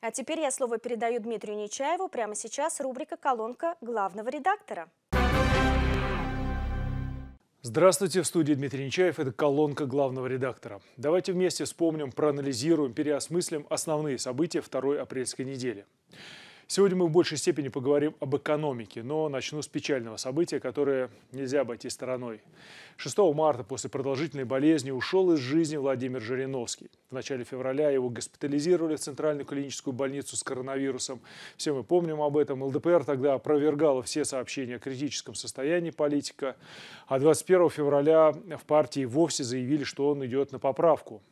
А теперь я слово передаю Дмитрию Нечаеву. Прямо сейчас рубрика «Колонка главного редактора». Здравствуйте, в студии Дмитрий Нечаев, это колонка главного редактора. Давайте вместе вспомним, проанализируем, переосмыслим основные события второй апрельской недели. Сегодня мы в большей степени поговорим об экономике, но начну с печального события, которое нельзя обойти стороной. 6 марта после продолжительной болезни ушел из жизни Владимир Жириновский. В начале февраля его госпитализировали в Центральную клиническую больницу с коронавирусом. Все мы помним об этом. ЛДПР тогда опровергала все сообщения о критическом состоянии политика. А 21 февраля в партии вовсе заявили, что он идет на поправку.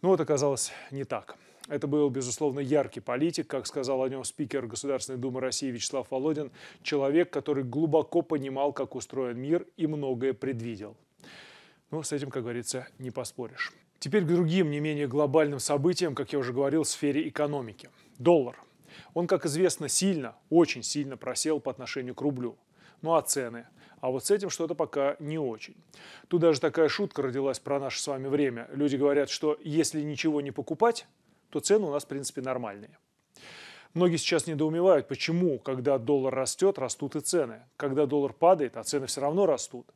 Но это оказалось не так. Это был, безусловно, яркий политик, как сказал о нем спикер Государственной Думы России Вячеслав Володин, человек, который глубоко понимал, как устроен мир и многое предвидел. Но ну, с этим, как говорится, не поспоришь. Теперь к другим, не менее глобальным событиям, как я уже говорил, в сфере экономики. Доллар. Он, как известно, сильно, очень сильно просел по отношению к рублю. Ну а цены? А вот с этим что-то пока не очень. Тут даже такая шутка родилась про наше с вами время. Люди говорят, что если ничего не покупать, то цены у нас, в принципе, нормальные. Многие сейчас недоумевают, почему, когда доллар растет, растут и цены. Когда доллар падает, а цены все равно растут.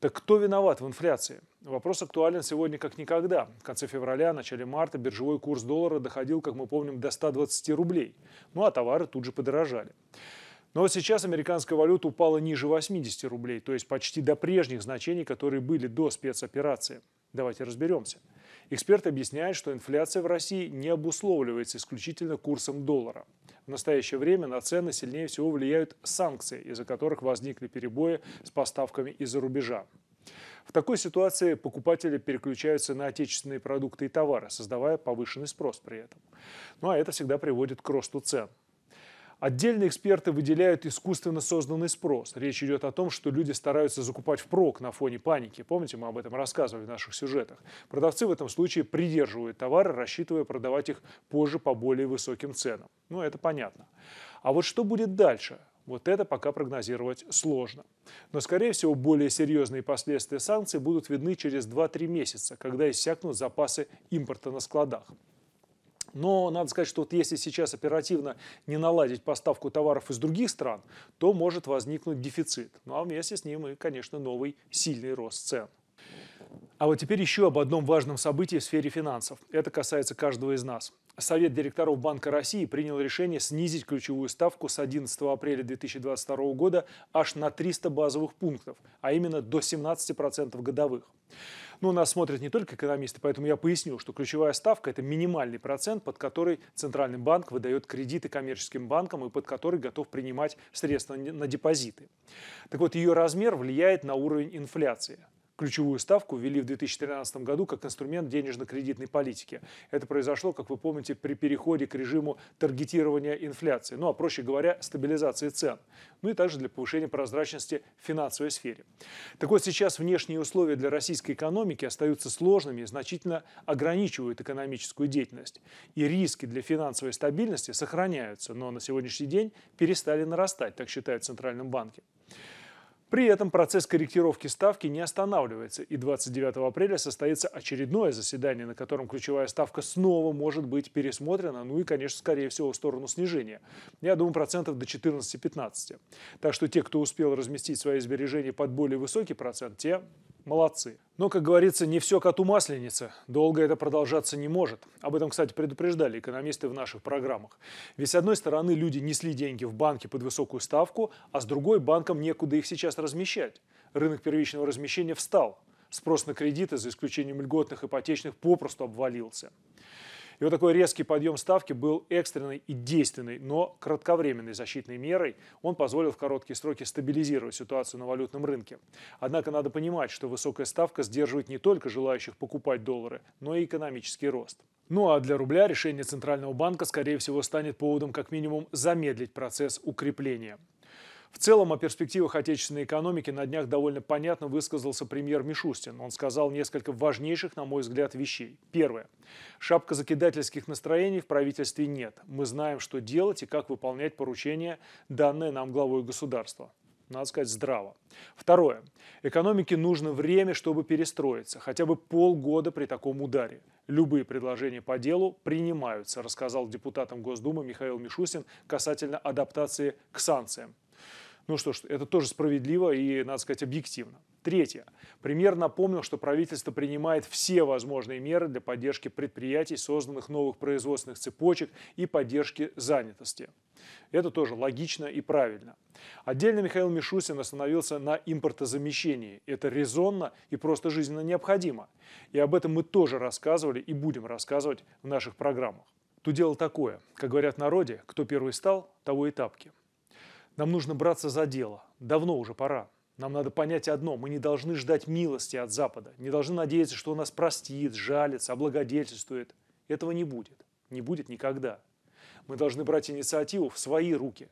Так кто виноват в инфляции? Вопрос актуален сегодня как никогда. В конце февраля, начале марта биржевой курс доллара доходил, как мы помним, до 120 рублей. Ну а товары тут же подорожали. Но сейчас американская валюта упала ниже 80 рублей, то есть почти до прежних значений, которые были до спецоперации. Давайте разберемся. Эксперты объясняют, что инфляция в России не обусловливается исключительно курсом доллара. В настоящее время на цены сильнее всего влияют санкции, из-за которых возникли перебои с поставками из-за рубежа. В такой ситуации покупатели переключаются на отечественные продукты и товары, создавая повышенный спрос при этом. Ну а это всегда приводит к росту цен. Отдельные эксперты выделяют искусственно созданный спрос. Речь идет о том, что люди стараются закупать впрок на фоне паники. Помните, мы об этом рассказывали в наших сюжетах. Продавцы в этом случае придерживают товары, рассчитывая продавать их позже по более высоким ценам. Ну, это понятно. А вот что будет дальше? Вот это пока прогнозировать сложно. Но, скорее всего, более серьезные последствия санкций будут видны через 2-3 месяца, когда иссякнут запасы импорта на складах. Но надо сказать, что вот если сейчас оперативно не наладить поставку товаров из других стран, то может возникнуть дефицит. Ну а вместе с ним и, конечно, новый сильный рост цен. А вот теперь еще об одном важном событии в сфере финансов. Это касается каждого из нас. Совет директоров Банка России принял решение снизить ключевую ставку с 11 апреля 2022 года аж на 300 базовых пунктов, а именно до 17% годовых. Но нас смотрят не только экономисты, поэтому я поясню, что ключевая ставка – это минимальный процент, под который Центральный банк выдает кредиты коммерческим банкам и под который готов принимать средства на депозиты. Так вот, ее размер влияет на уровень инфляции ключевую ставку ввели в 2013 году как инструмент денежно-кредитной политики. Это произошло, как вы помните, при переходе к режиму таргетирования инфляции, ну а проще говоря, стабилизации цен, ну и также для повышения прозрачности в финансовой сфере. Так вот, сейчас внешние условия для российской экономики остаются сложными и значительно ограничивают экономическую деятельность. И риски для финансовой стабильности сохраняются, но на сегодняшний день перестали нарастать, так считает Центральный банк. При этом процесс корректировки ставки не останавливается, и 29 апреля состоится очередное заседание, на котором ключевая ставка снова может быть пересмотрена, ну и, конечно, скорее всего, в сторону снижения. Я думаю, процентов до 14-15. Так что те, кто успел разместить свои сбережения под более высокий процент, те Молодцы. Но, как говорится, не все коту масленица. Долго это продолжаться не может. Об этом, кстати, предупреждали экономисты в наших программах. Ведь с одной стороны люди несли деньги в банки под высокую ставку, а с другой банкам некуда их сейчас размещать. Рынок первичного размещения встал. Спрос на кредиты, за исключением льготных ипотечных, попросту обвалился. И вот такой резкий подъем ставки был экстренной и действенной, но кратковременной защитной мерой. Он позволил в короткие сроки стабилизировать ситуацию на валютном рынке. Однако надо понимать, что высокая ставка сдерживает не только желающих покупать доллары, но и экономический рост. Ну а для рубля решение Центрального банка, скорее всего, станет поводом как минимум замедлить процесс укрепления. В целом о перспективах отечественной экономики на днях довольно понятно высказался премьер Мишустин. Он сказал несколько важнейших, на мой взгляд, вещей. Первое. Шапка закидательских настроений в правительстве нет. Мы знаем, что делать и как выполнять поручения, данные нам главой государства надо сказать, здраво. Второе. Экономике нужно время, чтобы перестроиться, хотя бы полгода при таком ударе. Любые предложения по делу принимаются, рассказал депутатам Госдумы Михаил Мишустин касательно адаптации к санкциям. Ну что ж, это тоже справедливо и, надо сказать, объективно. Третье. Премьер напомнил, что правительство принимает все возможные меры для поддержки предприятий, созданных новых производственных цепочек и поддержки занятости. Это тоже логично и правильно. Отдельно Михаил Мишусин остановился на импортозамещении. Это резонно и просто жизненно необходимо. И об этом мы тоже рассказывали и будем рассказывать в наших программах. То дело такое. Как говорят народе, кто первый стал, того и тапки. Нам нужно браться за дело. Давно уже пора. Нам надо понять одно – мы не должны ждать милости от Запада, не должны надеяться, что он нас простит, жалится, облагодетельствует. Этого не будет. Не будет никогда. Мы должны брать инициативу в свои руки.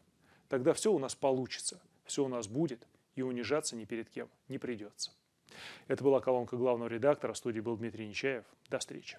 Тогда все у нас получится, все у нас будет, и унижаться ни перед кем не придется. Это была колонка главного редактора. В студии был Дмитрий Нечаев. До встречи.